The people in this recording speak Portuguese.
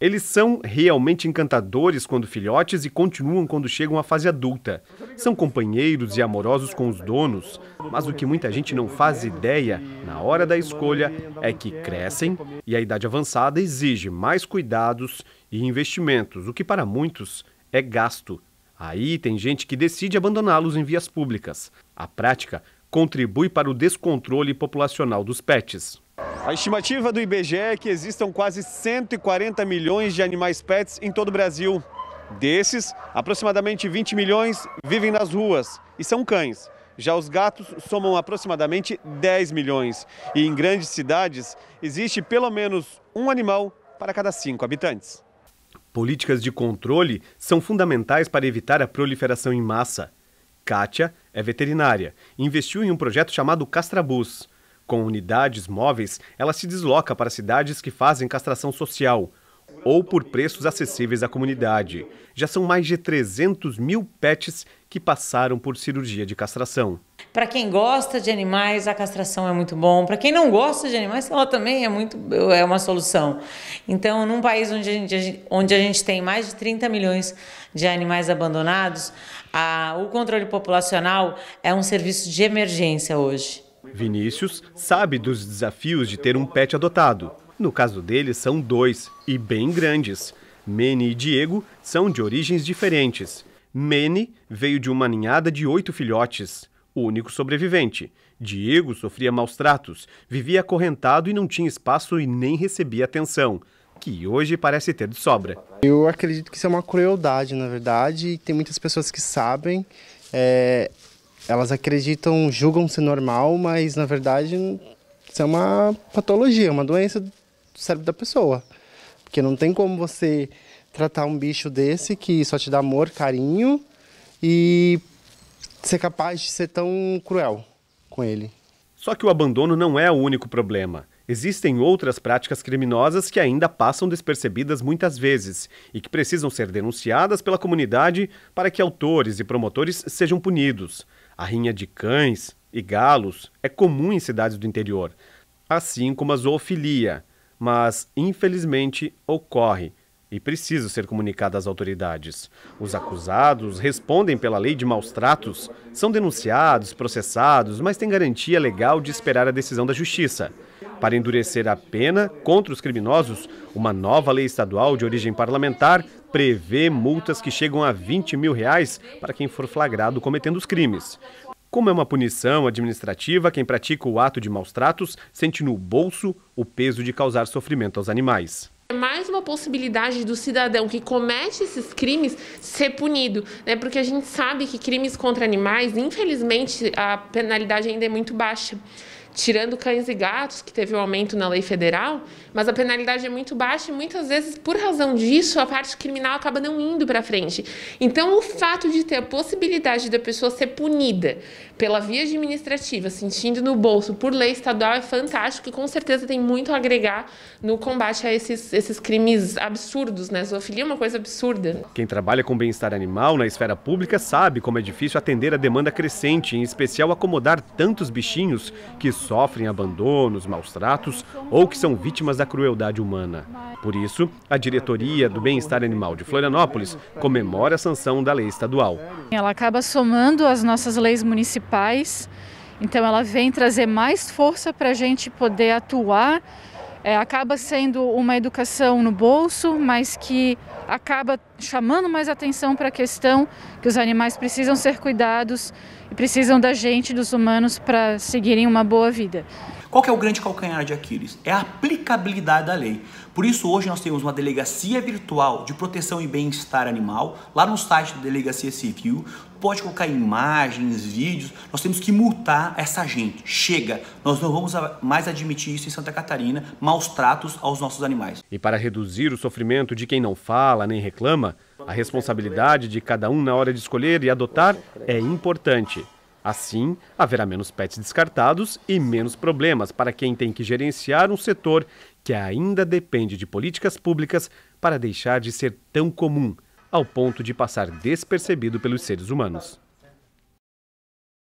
Eles são realmente encantadores quando filhotes e continuam quando chegam à fase adulta. São companheiros e amorosos com os donos, mas o que muita gente não faz ideia na hora da escolha é que crescem e a idade avançada exige mais cuidados e investimentos, o que para muitos é gasto. Aí tem gente que decide abandoná-los em vias públicas. A prática contribui para o descontrole populacional dos pets. A estimativa do IBGE é que existam quase 140 milhões de animais pets em todo o Brasil. Desses, aproximadamente 20 milhões vivem nas ruas e são cães. Já os gatos somam aproximadamente 10 milhões. E em grandes cidades, existe pelo menos um animal para cada cinco habitantes. Políticas de controle são fundamentais para evitar a proliferação em massa. Kátia é veterinária e investiu em um projeto chamado Castrabus. Com unidades móveis, ela se desloca para cidades que fazem castração social, ou por preços acessíveis à comunidade. Já são mais de 300 mil pets que passaram por cirurgia de castração. Para quem gosta de animais, a castração é muito bom. Para quem não gosta de animais, ela também é, muito, é uma solução. Então, num país onde a gente, onde a gente tem mais de 30 milhões de animais abandonados, a, o controle populacional é um serviço de emergência hoje. Vinícius sabe dos desafios de ter um pet adotado no caso deles são dois, e bem grandes. Mene e Diego são de origens diferentes. Mene veio de uma ninhada de oito filhotes, o único sobrevivente. Diego sofria maus tratos, vivia acorrentado e não tinha espaço e nem recebia atenção, que hoje parece ter de sobra. Eu acredito que isso é uma crueldade, na verdade, e tem muitas pessoas que sabem. É, elas acreditam, julgam ser normal, mas na verdade isso é uma patologia, uma doença do cérebro da pessoa. Porque não tem como você tratar um bicho desse que só te dá amor, carinho e ser capaz de ser tão cruel com ele. Só que o abandono não é o único problema. Existem outras práticas criminosas que ainda passam despercebidas muitas vezes e que precisam ser denunciadas pela comunidade para que autores e promotores sejam punidos. A rinha de cães e galos é comum em cidades do interior, assim como a zoofilia, mas infelizmente ocorre e precisa ser comunicado às autoridades. Os acusados respondem pela lei de maus tratos, são denunciados, processados, mas têm garantia legal de esperar a decisão da justiça. Para endurecer a pena contra os criminosos, uma nova lei estadual de origem parlamentar prevê multas que chegam a 20 mil reais para quem for flagrado cometendo os crimes. Como é uma punição administrativa, quem pratica o ato de maus tratos sente no bolso o peso de causar sofrimento aos animais. É mais uma possibilidade do cidadão que comete esses crimes ser punido, né? Porque a gente sabe que crimes contra animais, infelizmente, a penalidade ainda é muito baixa tirando cães e gatos, que teve um aumento na lei federal, mas a penalidade é muito baixa e muitas vezes, por razão disso, a parte criminal acaba não indo para frente. Então, o fato de ter a possibilidade da pessoa ser punida pela via administrativa, sentindo no bolso por lei estadual, é fantástico e com certeza tem muito a agregar no combate a esses, esses crimes absurdos, né? Zoofilia é uma coisa absurda. Quem trabalha com bem-estar animal na esfera pública sabe como é difícil atender a demanda crescente, em especial acomodar tantos bichinhos que sofrem abandonos, maus tratos ou que são vítimas da crueldade humana. Por isso, a Diretoria do Bem-Estar Animal de Florianópolis comemora a sanção da lei estadual. Ela acaba somando as nossas leis municipais, então ela vem trazer mais força para a gente poder atuar é, acaba sendo uma educação no bolso, mas que acaba chamando mais atenção para a questão que os animais precisam ser cuidados e precisam da gente, dos humanos, para seguirem uma boa vida. Qual é o grande calcanhar de Aquiles? É a aplicabilidade da lei. Por isso, hoje nós temos uma delegacia virtual de proteção e bem-estar animal, lá no site da Delegacia Civil. Pode colocar imagens, vídeos. Nós temos que multar essa gente. Chega! Nós não vamos mais admitir isso em Santa Catarina maus tratos aos nossos animais. E para reduzir o sofrimento de quem não fala nem reclama, a responsabilidade de cada um na hora de escolher e adotar é importante. Assim, haverá menos pets descartados e menos problemas para quem tem que gerenciar um setor que ainda depende de políticas públicas para deixar de ser tão comum, ao ponto de passar despercebido pelos seres humanos.